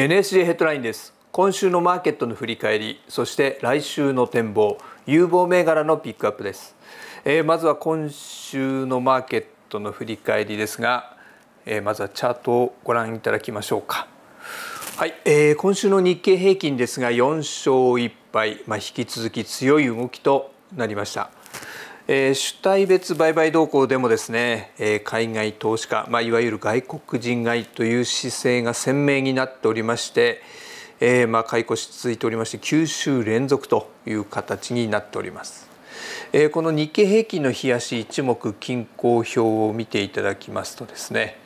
NSJ ヘッドラインです今週のマーケットの振り返りそして来週の展望有望銘柄のピックアップです、えー、まずは今週のマーケットの振り返りですが、えー、まずはチャートをご覧いただきましょうかはい、えー、今週の日経平均ですが4勝1敗、まあ、引き続き強い動きとなりました主体別売買動向でもですね、海外投資家、まあ、いわゆる外国人買いという姿勢が鮮明になっておりまして、えー、まあ買い越し続いておりまして9週連続という形になっております。えー、この日経平均の冷やし一目均衡表を見ていただきますとですね、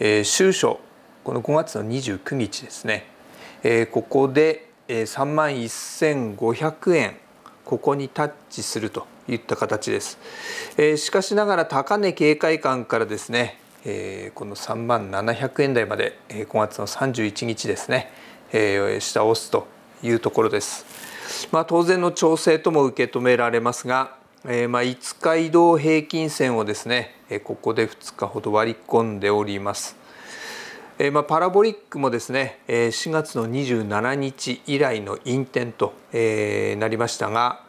えー、週初この5月の29日ですね、えー、ここで3万1500円ここにタッチするといった形です、えー、しかしながら高値警戒感からですね、えー、この3万700円台まで、えー、5月の31日ですね、えー、下を押すというところです、まあ、当然の調整とも受け止められますが、えー、まあ5日移動平均線をですねここで2日ほど割り込んでおりますえー、まあ、パラボリックもですね、えー、4月の27日以来の引転と、えー、なりましたが、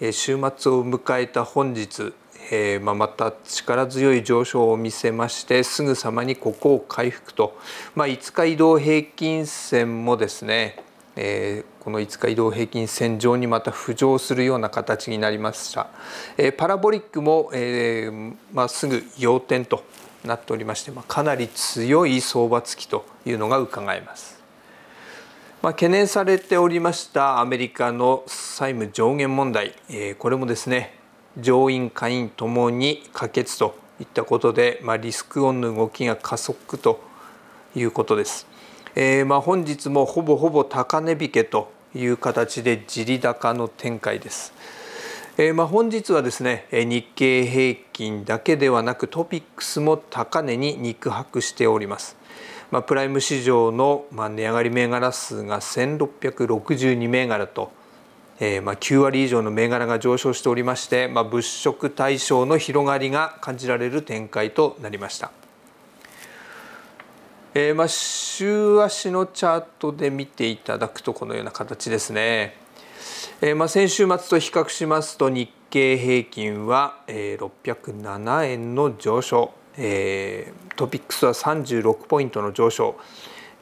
え週末を迎えた本日、えまあ、また力強い上昇を見せましてすぐさまにここを回復と、まあ、5日移動平均線もですね、えこの5日移動平均線上にまた浮上するような形になりました、えパラボリックも、えまあ、すぐ要点となっておりまして、まあ、かなり強い相場付きというのが伺えます。まあ、懸念されておりましたアメリカの債務上限問題、えー、これもですね上院下院ともに可決といったことで、まあ、リスクオンの動きが加速ということです。えー、まあ本日もほぼほぼ高値引けという形で地利高の展開です。えー、まあ、本日はですね日経平均だけではなくトピックスも高値に肉薄しております。まあ、プライム市場の、まあ、値上がり銘柄数が1662銘柄と、えー、まあ、9割以上の銘柄が上昇しておりまして、ま物色対象の広がりが感じられる展開となりました。えー、ま週足のチャートで見ていただくとこのような形ですね。えー、まあ、先週末と比較しますと日経平均は、えー、607円の上昇、えー、トピックスは36ポイントの上昇、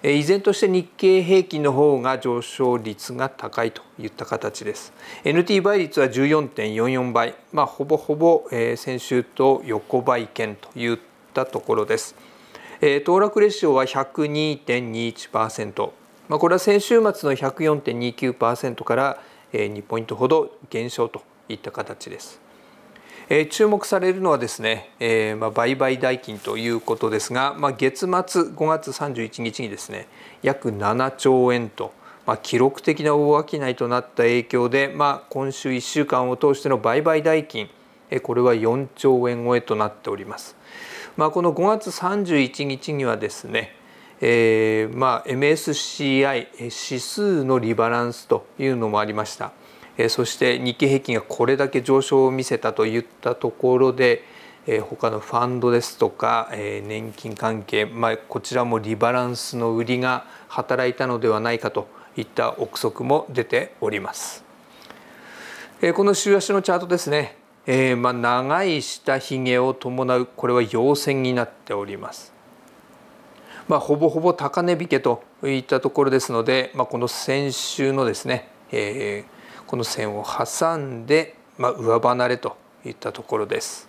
えー、依然として日経平均の方が上昇率が高いといった形です NT 倍率は14.44倍、まあ、ほぼほぼ、えー、先週と横ばい圏といったところです、えー、騰落レシオは102.21%、まあ、これは先週末の104.29%から2ポイントほど減少といった形です。注目されるのはですね、えー、まあ、売買代金ということですが、まあ、月末5月31日にですね約7兆円と、まあ、記録的な大商いとなった影響で、まあ、今週1週間を通しての売買代金これは4兆円超えとなっております。まあ、この5月31日にはですねえー、まあ、MSCI 指数のリバランスというのもありました、えー、そして日経平均がこれだけ上昇を見せたといったところで、えー、他のファンドですとか、えー、年金関係、まあ、こちらもリバランスの売りが働いたのではないかといった憶測も出ております。えー、この週足のチャートですね、えー、まあ長い下髭を伴うこれは陽線になっております。まあ、ほぼほぼ高値引けといったところですので、まあ、この先週のですね、えー、この線を挟んで、まあ、上離れといったところです。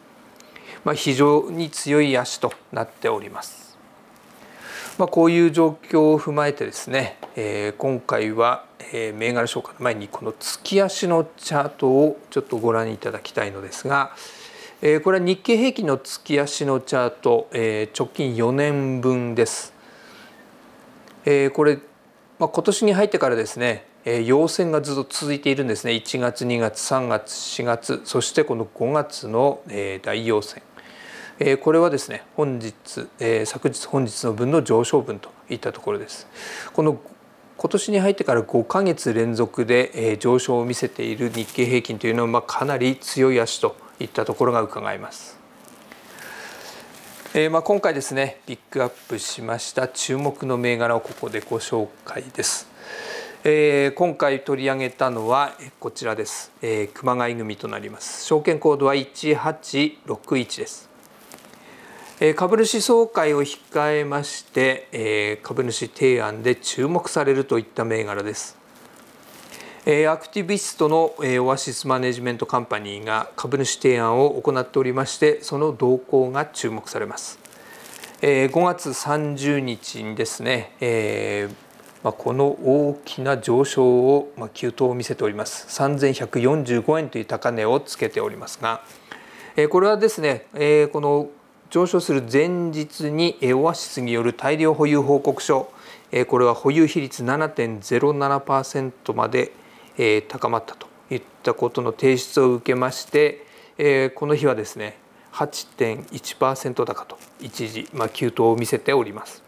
まあ、非常に強い足となっております。まあ、こういう状況を踏まえてですね、えー、今回は、えー、銘柄紹介の前にこの月足のチャートをちょっとご覧いただきたいのですが、えー、これは日経平均の月足のチャート、えー、直近4年分です。えー、これ、まあ、今年に入ってからですね、えー、陽線がずっと続いているんですね1月2月3月4月そしてこの5月の、えー、大陽線、えー、これはですね本日、えー、昨日本日の分の上昇分といったところですこの今年に入ってから5か月連続で、えー、上昇を見せている日経平均というのは、まあ、かなり強い足といったところが伺えます。えー、まあ今回ですねピックアップしました注目の銘柄をここでご紹介です。えー、今回取り上げたのはこちらです、えー、熊谷組となります証券コードは1861ですえ株主総会を控えましてえ株主提案で注目されるといった銘柄ですえアクティビストの、えオアシスマネジメントカンパニーが株主提案を行っておりましてその動向が注目されます、え5月30日にですね、えまこの大きな上昇を、ま急騰を見せております3145円という高値をつけておりますが、えこれはですね、えこの上昇する前日にオアシスによる大量保有報告書これは保有比率7.07%まで高まったといったことの提出を受けまして、この日はですね8.1%高と一時、まあ、急騰を見せております。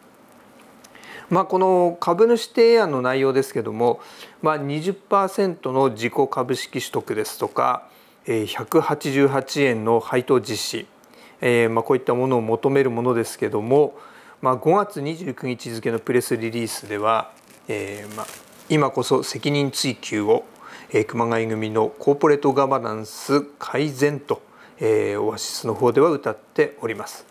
まあ、この株主提案の内容ですけども、まあ20、20%の自己株式取得ですとか188円の配当実施、えー、まあこういったものを求めるものですけども、まあ、5月29日付のプレスリリースでは、えー、まあ今こそ責任追及を、えー、熊谷組のコーポレートガバナンス改善と、えー、オアシスの方では歌っております、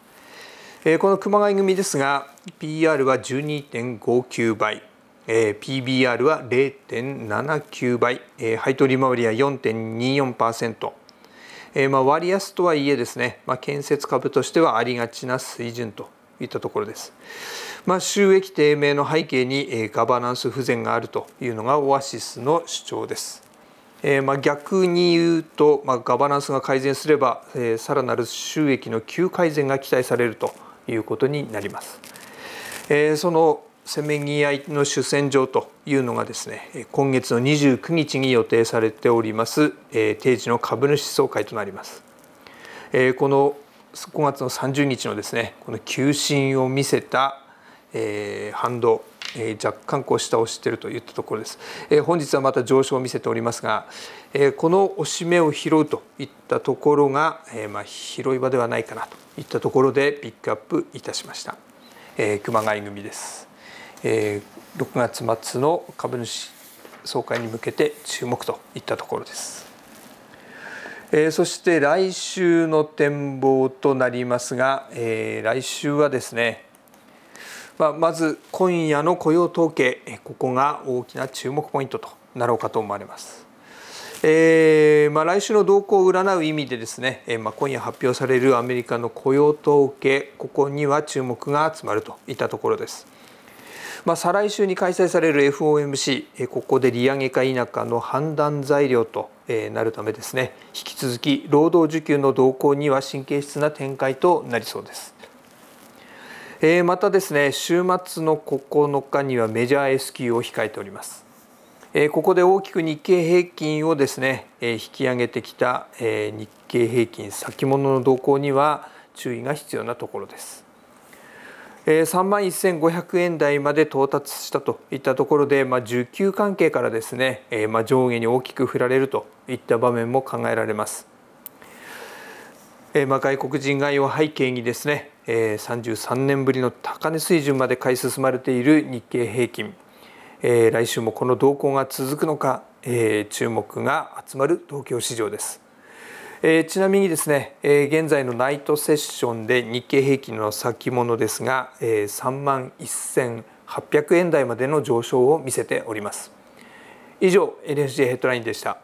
えー、この熊谷組ですが PR は12.59倍えー、PBR は0.79倍、えー、配当利回りは4.24%、えーまあ、割安とはいえですね、まあ、建設株としてはありがちな水準といったところです。まあ、収益低迷の背景にガバナンス不全があるというのがオアシスの主張です。えー、まあ逆に言うと、まあ、ガバナンスが改善すれば、えー、さらなる収益の急改善が期待されるということになります。えー、そのせめぎ合いの主戦場というのがですね今月の29日に予定されております、えー、定時の株主総会となります。えー、この5月の30日のですねこの急進を見せた、えー、反動えー、若干こう下をしているといったところです、えー、本日はまた上昇を見せておりますが、えー、この押し目を拾うといったところが、えー、まあ拾い場ではないかなといったところでピックアップいたしました、えー、熊谷組です、えー、6月末の株主総会に向けて注目といったところですえー、そして来週の展望となりますが、えー、来週はですね、まあ、まず今夜の雇用統計ここが大きな注目ポイントとなろうかと思われます。えーまあ、来週の動向を占う意味でですね、えーまあ、今夜発表されるアメリカの雇用統計ここには注目が集まるといったところです。まあ、再来週に開催される FOMC ここで利上げか否かの判断材料となるためですね引き続き労働需給の動向には神経質な展開となりそうです。えまたですね週末の9日にはメジャー S q を控えております。えここで大きく日経平均をですね、え引き上げてきた、え日経平均先物の動向には注意が必要なところです。3万1500円台まで到達したといったところで、まあ、需給関係からですね、まあ、上下に大きく振られるといった場面も考えられます。まあ、外国人買いを背景にですね33年ぶりの高値水準まで買い進まれている日経平均来週もこの動向が続くのか注目が集まる東京市場です。えー、ちなみにですね、えー、現在のナイトセッションで日経平均の先物ですが、えー、3万1800円台までの上昇を見せております以上 NHJ ヘッドラインでした